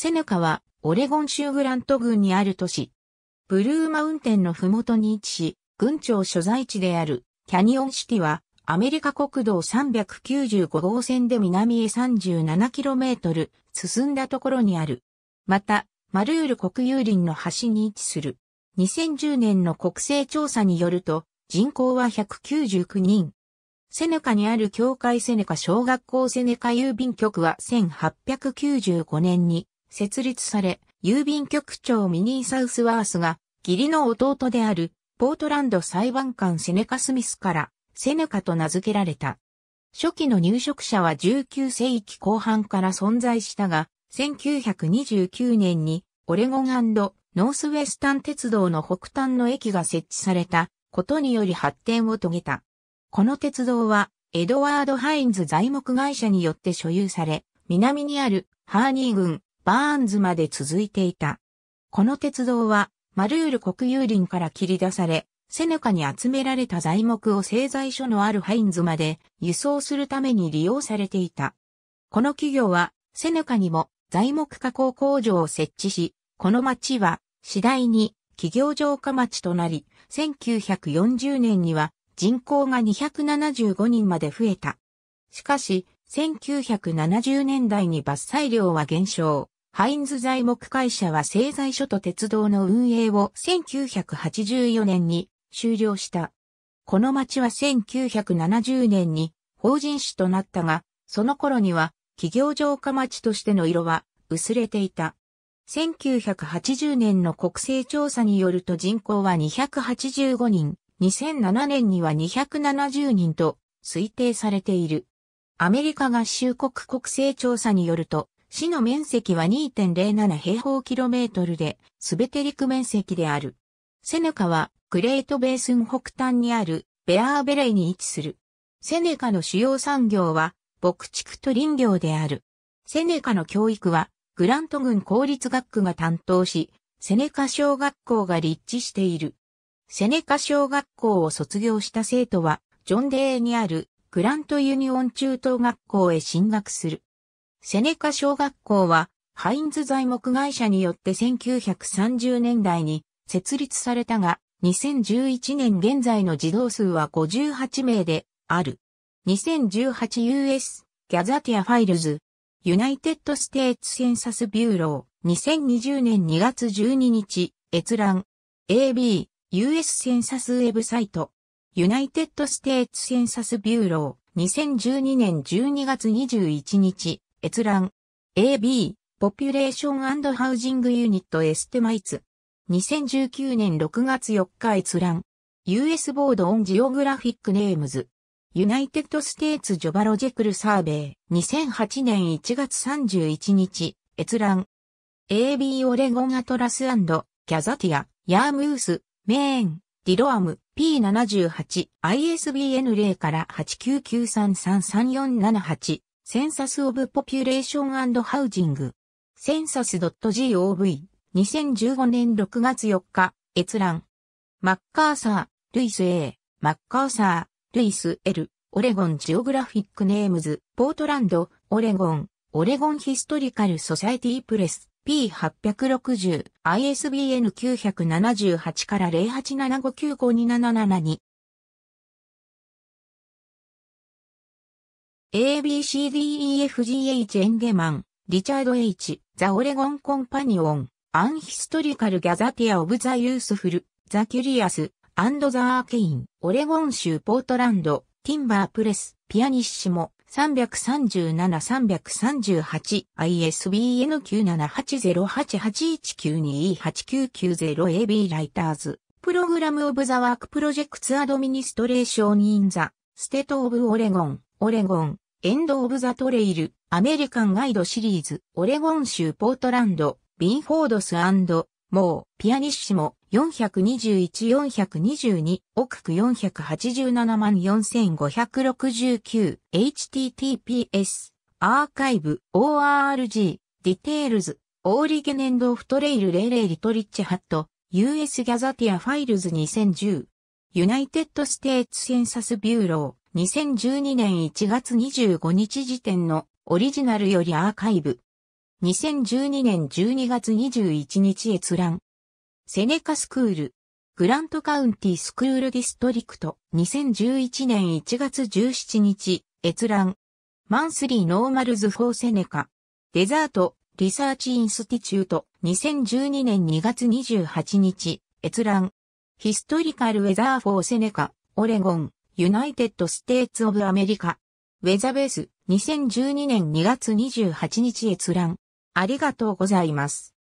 セネカは、オレゴン州グラント郡にある都市。ブルーマウンテンのふもとに位置し、郡庁所在地である、キャニオンシティは、アメリカ国道395号線で南へ 37km 進んだところにある。また、マルール国有林の端に位置する。2010年の国勢調査によると、人口は199人。セネカにある教会セネカ小学校セネカ郵便局は1895年に設立され、郵便局長ミニー・サウスワースが、義理の弟である、ポートランド裁判官セネカ・スミスから、セネカと名付けられた。初期の入植者は19世紀後半から存在したが、1929年に、オレゴンノースウェスタン鉄道の北端の駅が設置されたことにより発展を遂げた。この鉄道は、エドワード・ハインズ材木会社によって所有され、南にあるハーニー郡、バーンズまで続いていた。この鉄道は、マルール国有林から切り出され、セネカに集められた材木を製材所のあるハインズまで輸送するために利用されていた。この企業は、セネカにも材木加工工場を設置し、この町は次第に企業城下町となり、1940年には人口が275人まで増えた。しかし、1970年代に伐採量は減少。ハインズ材木会社は製材所と鉄道の運営を1984年に終了した。この町は1970年に法人市となったが、その頃には企業城下町としての色は薄れていた。1980年の国勢調査によると人口は285人、2007年には270人と推定されている。アメリカ合衆国国勢調査によると、市の面積は2.07平方キロメートルで、すべて陸面積である。セネカは、グレートベースン北端にある、ベアーベレイに位置する。セネカの主要産業は、牧畜と林業である。セネカの教育は、グラント郡公立学区が担当し、セネカ小学校が立地している。セネカ小学校を卒業した生徒は、ジョンデーにあるグラントユニオン中等学校へ進学する。セネカ小学校は、ハインズ材木会社によって1930年代に設立されたが、2011年現在の児童数は58名である。2018US ギャザティアファイルズユナイテッドステーツセンサスビューロー2020年2月12日閲覧 AB US センサスウェブサイトユナイテッドステーツセンサスビューロー2012年12月21日閲覧。AB、ポピュレーションハウジングユニットエステマイツ。2019年6月4日閲覧。US ボードオンジオグラフィックネームズ。ユナイテッドステーツジョバロジェクルサーベイ。2008年1月31日。閲覧。AB オレゴンアトラスキャザティア、ヤームース、メーン、ディロアム、P78、ISBN 0から899333478。センサス・オブ・ポピュレーション・ハウジング。センサス .gov。2015年6月4日、閲覧。マッカーサー、ルイス A、マッカーサー、ルイス L、オレゴンジオグラフィックネームズ、ポートランド、オレゴン、オレゴンヒストリカルソサエティプレス、P860、ISBN978 から087595277に、ABCDEFGH エンゲマン、リチャード H、ザ・オレゴン・コンパニオン、アンヒストリカル・ギャザティア・オブ・ザ・ユースフル、ザ・キュリアス、アンド・ザ・アーケイン、オレゴン州ポートランド、ティンバー・プレス、ピアニッシモ、3 3 7 3 3 8 i s b n 9 7 8 0 8八、8九1 9 2九8 9 9 a b ライターズ、プログラム・オブ・ザ・ワーク・プロジェクツ・アドミニストレーション・イン・ザ・ステート・オブ・オレゴン。オレゴン、エンド・オブ・ザ・トレイル、アメリカンガイドシリーズ、オレゴン州ポートランド、ビンフォードスモー、ピアニッシモ、421-422、奥区487万4569、https、アーカイブ、org、ディテールズ、オーリゲネンド・オフトレイルレイレイ・リトリッチハット、US ギャザティアファイルズ2010、ユナイテッド・ステーツ・センサス・ビューロー、2012年1月25日時点のオリジナルよりアーカイブ。2012年12月21日閲覧。セネカスクール。グラントカウンティスクールディストリクト。2011年1月17日閲覧。マンスリーノーマルズフォーセネカ。デザート。リサーチインスティチュート。2012年2月28日閲覧。ヒストリカルウェザーフォーセネカ。オレゴン。ユナイテッド・ステーツ・オブ・アメリカ。ウェザベース、2012年2月28日閲覧。ありがとうございます。